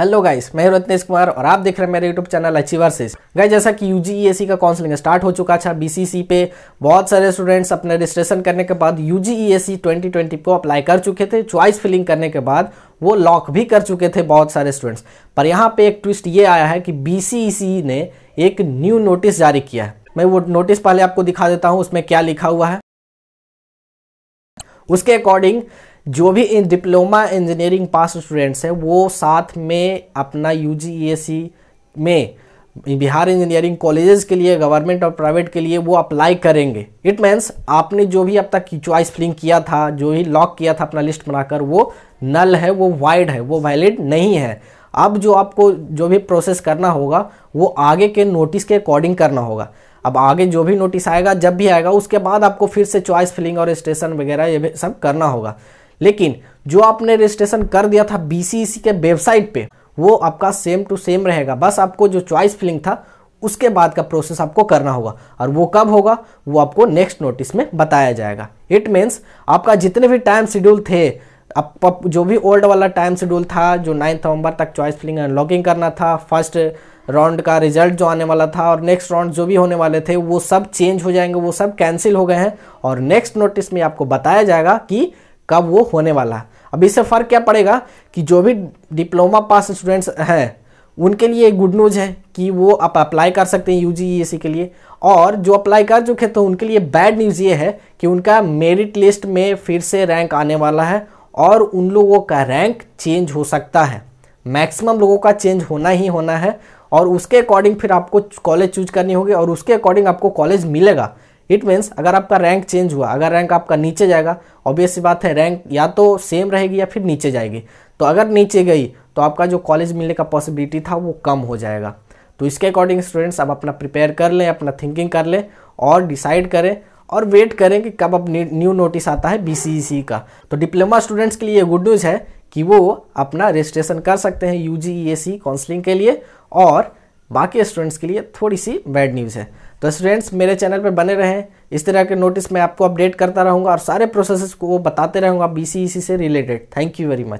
hello guys मैं रत्नेश कुमार और आप देख रहे हैं मेरे यूट्यूब चैनल अचीवर से गाइस जैसा कि जी का काउंसलिंग स्टार्ट हो चुका था बीसीसी पे बहुत सारे स्टूडेंट्स अपने रजिस्ट्रेशन करने के बाद यूजीईएससी 2020 को अप्लाई कर चुके थे चॉइस फिलिंग करने के बाद वो लॉक भी कर चुके थे बहुत सारे स्टूडेंट्स पर यहाँ पे एक ट्विस्ट ये आया है कि बी ने एक न्यू नोटिस जारी किया है मैं वो नोटिस पहले आपको दिखा देता हूँ उसमें क्या लिखा हुआ है उसके अकॉर्डिंग जो भी इन डिप्लोमा इंजीनियरिंग पास स्टूडेंट्स हैं वो साथ में अपना यू e में बिहार इंजीनियरिंग कॉलेजेस के लिए गवर्नमेंट और प्राइवेट के लिए वो अप्लाई करेंगे इट मीन्स आपने जो भी अब तक चॉइस फिलिंग किया था जो भी लॉक किया था अपना लिस्ट बनाकर वो नल है वो वाइड है वो वैलिड नहीं है अब जो आपको जो भी प्रोसेस करना होगा वो आगे के नोटिस के अकॉर्डिंग करना होगा अब आगे जो भी नोटिस आएगा जब भी आएगा उसके बाद आपको फिर से चॉइस फिलिंग और स्टेशन वगैरह ये सब करना होगा लेकिन जो आपने रजिस्ट्रेशन कर दिया था बीसीसी e के वेबसाइट पे वो आपका सेम टू सेम रहेगा बस आपको जो चॉइस फिलिंग था उसके बाद का प्रोसेस आपको करना होगा और वो कब होगा वो आपको नेक्स्ट नोटिस में बताया जाएगा इट मीन्स आपका जितने भी टाइम शेड्यूल थे आप जो भी ओल्ड वाला टाइम शेड्यूल था जो नाइन्थ नवंबर तक चॉइस फिलिंग अनलॉकिंग करना था फर्स्ट राउंड का रिजल्ट जो आने वाला था और नेक्स्ट राउंड जो भी होने वाले थे वो सब चेंज हो जाएंगे वो सब कैंसिल हो गए हैं और नेक्स्ट नोटिस में आपको बताया जाएगा कि कब वो होने वाला है अब इससे फ़र्क क्या पड़ेगा कि जो भी डिप्लोमा पास स्टूडेंट्स हैं उनके लिए एक गुड न्यूज़ है कि वो आप अप्लाई कर सकते हैं यू e e e के लिए और जो अप्लाई कर चुके तो उनके लिए बैड न्यूज़ ये है कि उनका मेरिट लिस्ट में फिर से रैंक आने वाला है और उन लोगों का रैंक चेंज हो सकता है मैक्सिमम लोगों का चेंज होना ही होना है और उसके अकॉर्डिंग फिर आपको कॉलेज चूज करनी होगी और उसके अकॉर्डिंग आपको कॉलेज मिलेगा इट मीन्स अगर आपका रैंक चेंज हुआ अगर रैंक आपका नीचे जाएगा ऑब्वियस बात है रैंक या तो सेम रहेगी या फिर नीचे जाएगी तो अगर नीचे गई तो आपका जो कॉलेज मिलने का पॉसिबिलिटी था वो कम हो जाएगा तो इसके अकॉर्डिंग स्टूडेंट्स आप अपना प्रिपेयर कर लें अपना थिंकिंग कर लें और डिसाइड करें और वेट करें कि कब अब न्यू नोटिस आता है बी e का तो डिप्लोमा स्टूडेंट्स के लिए ये गुड न्यूज़ है कि वो अपना रजिस्ट्रेशन कर सकते हैं यू जी काउंसलिंग के लिए और बाकी स्टूडेंट्स के लिए थोड़ी सी बैड न्यूज़ है तो स्टूडेंट्स मेरे चैनल पर बने रहें इस तरह के नोटिस मैं आपको अपडेट करता रहूँगा और सारे प्रोसेस को बताते रहूँगा बी e से related thank you very much